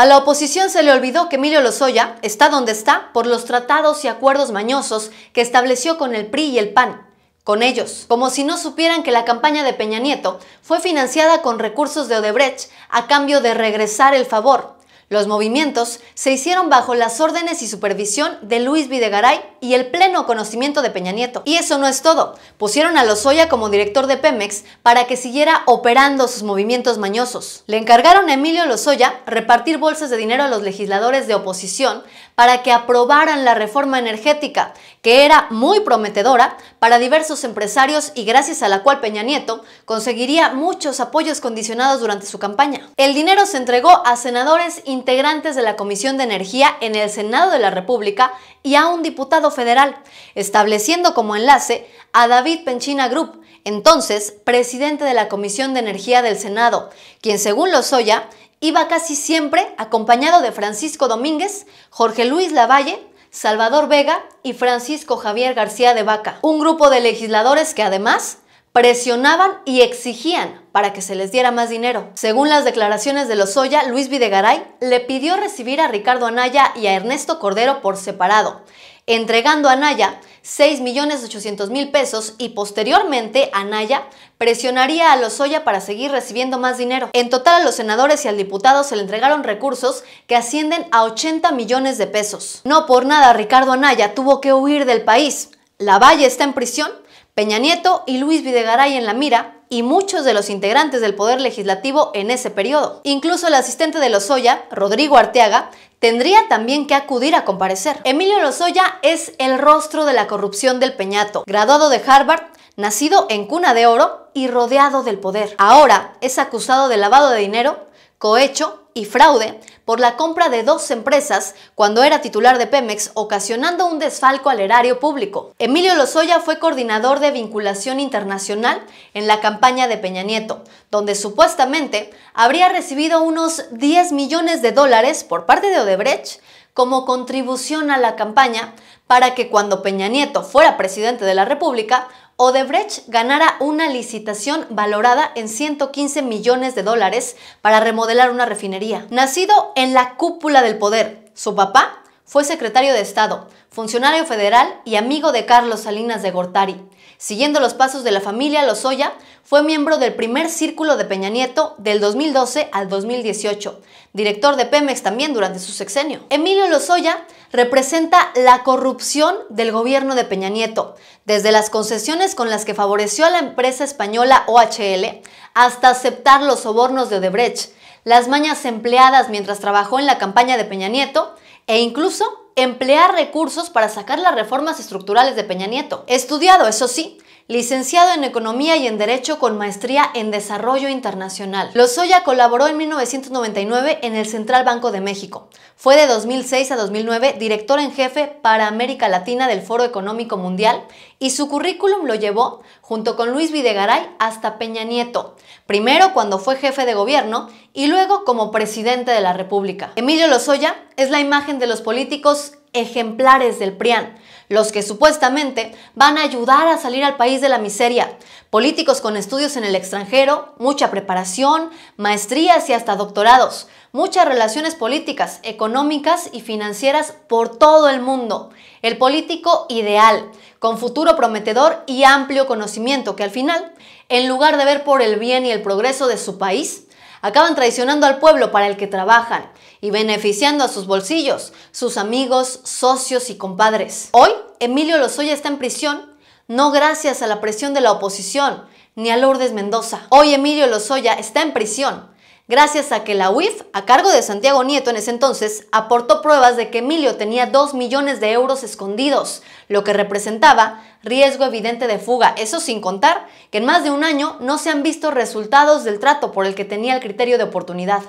A la oposición se le olvidó que Emilio Lozoya está donde está por los tratados y acuerdos mañosos que estableció con el PRI y el PAN, con ellos, como si no supieran que la campaña de Peña Nieto fue financiada con recursos de Odebrecht a cambio de regresar el favor los movimientos se hicieron bajo las órdenes y supervisión de Luis Videgaray y el pleno conocimiento de Peña Nieto. Y eso no es todo. Pusieron a Lozoya como director de Pemex para que siguiera operando sus movimientos mañosos. Le encargaron a Emilio Lozoya repartir bolsas de dinero a los legisladores de oposición para que aprobaran la reforma energética, que era muy prometedora para diversos empresarios y gracias a la cual Peña Nieto conseguiría muchos apoyos condicionados durante su campaña. El dinero se entregó a senadores integrantes de la Comisión de Energía en el Senado de la República y a un diputado federal, estableciendo como enlace a David Penchina Group, entonces presidente de la Comisión de Energía del Senado, quien según Lozoya iba casi siempre acompañado de Francisco Domínguez, Jorge Luis Lavalle, Salvador Vega y Francisco Javier García de Vaca, un grupo de legisladores que además presionaban y exigían para que se les diera más dinero. Según las declaraciones de Lozoya, Luis Videgaray le pidió recibir a Ricardo Anaya y a Ernesto Cordero por separado, entregando a Anaya 6.800.000 pesos y posteriormente Anaya presionaría a Lozoya para seguir recibiendo más dinero. En total a los senadores y al diputado se le entregaron recursos que ascienden a 80 millones de pesos. No por nada Ricardo Anaya tuvo que huir del país. La Valle está en prisión Peña Nieto y Luis Videgaray en la mira y muchos de los integrantes del Poder Legislativo en ese periodo. Incluso el asistente de Lozoya, Rodrigo Arteaga, tendría también que acudir a comparecer. Emilio Lozoya es el rostro de la corrupción del Peñato, graduado de Harvard, nacido en cuna de oro y rodeado del poder. Ahora es acusado de lavado de dinero cohecho y fraude por la compra de dos empresas cuando era titular de Pemex, ocasionando un desfalco al erario público. Emilio Lozoya fue coordinador de vinculación internacional en la campaña de Peña Nieto, donde supuestamente habría recibido unos 10 millones de dólares por parte de Odebrecht como contribución a la campaña para que cuando Peña Nieto fuera presidente de la República, Odebrecht ganara una licitación valorada en 115 millones de dólares para remodelar una refinería. Nacido en la cúpula del poder, su papá fue secretario de Estado, funcionario federal y amigo de Carlos Salinas de Gortari. Siguiendo los pasos de la familia Lozoya, fue miembro del primer círculo de Peña Nieto del 2012 al 2018, director de Pemex también durante su sexenio. Emilio Lozoya representa la corrupción del gobierno de Peña Nieto, desde las concesiones con las que favoreció a la empresa española OHL hasta aceptar los sobornos de Odebrecht, las mañas empleadas mientras trabajó en la campaña de Peña Nieto e incluso emplear recursos para sacar las reformas estructurales de Peña Nieto. Estudiado, eso sí, licenciado en Economía y en Derecho con maestría en Desarrollo Internacional. Lozoya colaboró en 1999 en el Central Banco de México. Fue de 2006 a 2009 director en jefe para América Latina del Foro Económico Mundial y su currículum lo llevó, junto con Luis Videgaray, hasta Peña Nieto, primero cuando fue jefe de gobierno y luego como presidente de la República. Emilio Lozoya es la imagen de los políticos ejemplares del PRIAN, los que supuestamente van a ayudar a salir al país de la miseria. Políticos con estudios en el extranjero, mucha preparación, maestrías y hasta doctorados, muchas relaciones políticas, económicas y financieras por todo el mundo. El político ideal, con futuro prometedor y amplio conocimiento que al final, en lugar de ver por el bien y el progreso de su país, acaban traicionando al pueblo para el que trabajan y beneficiando a sus bolsillos, sus amigos, socios y compadres. Hoy, Emilio Lozoya está en prisión, no gracias a la presión de la oposición ni a Lourdes Mendoza. Hoy Emilio Lozoya está en prisión gracias a que la UIF, a cargo de Santiago Nieto en ese entonces, aportó pruebas de que Emilio tenía 2 millones de euros escondidos, lo que representaba riesgo evidente de fuga, eso sin contar que en más de un año no se han visto resultados del trato por el que tenía el criterio de oportunidad.